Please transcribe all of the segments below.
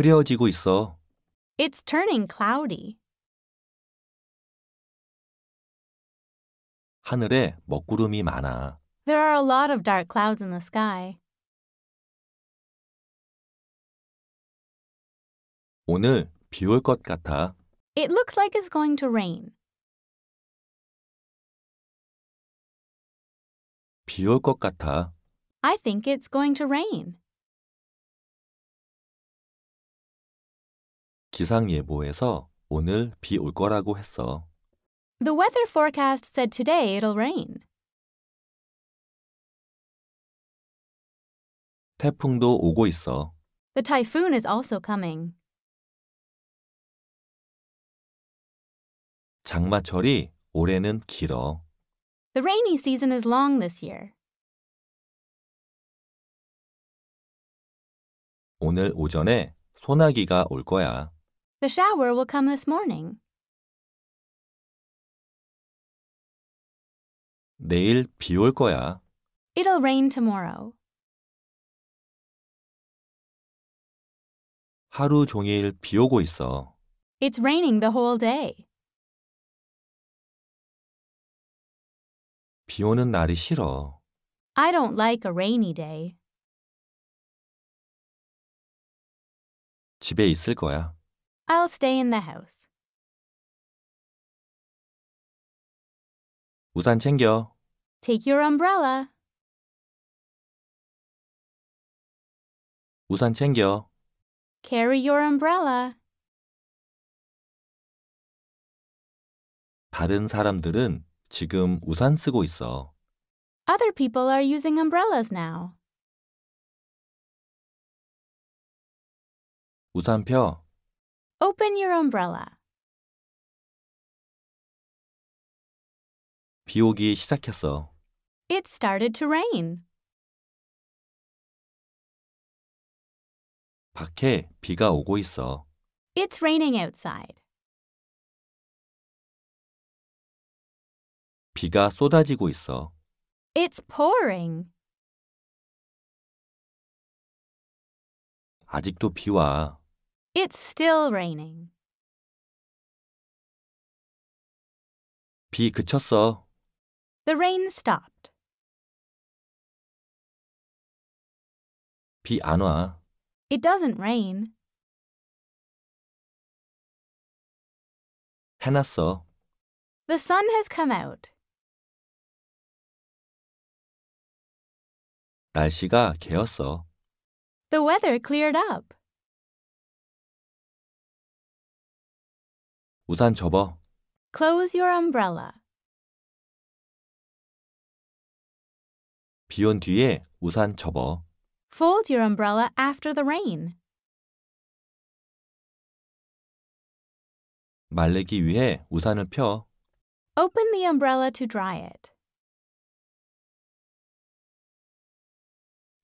흐려지고 있어. It's turning cloudy. 하늘에 먹구름이 많아. There are a lot of dark clouds in the sky. 오늘 같아. It looks like it's going to rain. 비 같아. I think it's going to rain. 기상 예보에서 오늘 비 올 거라고 했어. The weather forecast said today it'll rain. 태풍도 오고 있어. The typhoon is also coming. 장마철이 올해는 길어. The rainy season is long this year. 오늘 오전에 소나기가 올 거야. The shower will come this morning. 내일 올 거야. It'll rain tomorrow. 하루 종일 비 오고 있어. It's raining the whole day. 비 오는 날이 싫어. I don't like a rainy day. 집에 있을 거야. I'll stay in the house. 우산 챙겨. Take your umbrella. 우산 챙겨. Carry your umbrella. 다른 사람들은 지금 우산 쓰고 있어. Other people are using umbrellas now. 우산 펴. Open your umbrella. 비 오기 시작했어. It started to rain. 밖에 비가 오고 있어. It's raining outside. 비가 쏟아지고 있어. It's pouring. 아직도 비 와. It's still raining. 비 그쳤어. The rain stopped. 비 와. It doesn't rain. 해놨어. The sun has come out. 날씨가 개었어. The weather cleared up. 우산 접어. Close your umbrella. 비온 뒤에 우산 접어. Fold your umbrella after the rain. 말리기 위해 우산을 펴. Open the umbrella to dry it.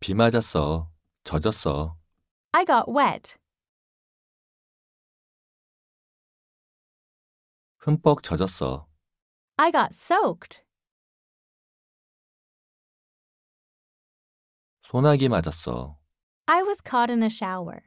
비 맞았어. 젖었어. I got wet. 흠뻑 젖었어. I got soaked. 소나기 맞았어. I was caught in a shower.